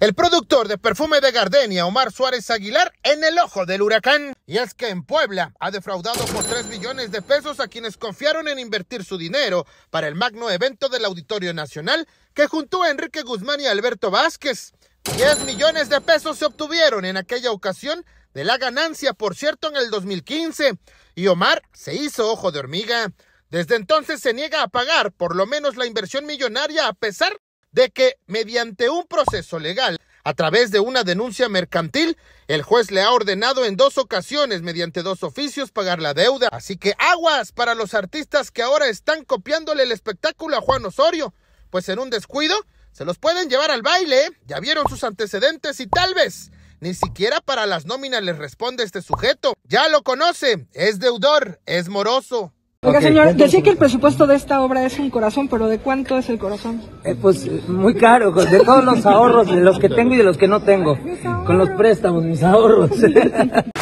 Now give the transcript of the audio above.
El productor de perfume de Gardenia, Omar Suárez Aguilar, en el ojo del huracán. Y es que en Puebla ha defraudado por 3 millones de pesos a quienes confiaron en invertir su dinero para el magno evento del Auditorio Nacional que juntó a Enrique Guzmán y Alberto Vázquez. 10 millones de pesos se obtuvieron en aquella ocasión de la ganancia, por cierto, en el 2015. Y Omar se hizo ojo de hormiga. Desde entonces se niega a pagar por lo menos la inversión millonaria a pesar de que mediante un proceso legal, a través de una denuncia mercantil, el juez le ha ordenado en dos ocasiones, mediante dos oficios, pagar la deuda. Así que aguas para los artistas que ahora están copiándole el espectáculo a Juan Osorio, pues en un descuido se los pueden llevar al baile, ¿eh? ya vieron sus antecedentes y tal vez ni siquiera para las nóminas les responde este sujeto. Ya lo conoce, es deudor, es moroso, Oiga, señor, decía que el presupuesto de esta obra es un corazón, pero ¿de cuánto es el corazón? Eh, pues muy caro, de todos los ahorros, de los que tengo y de los que no tengo, con los préstamos, mis ahorros.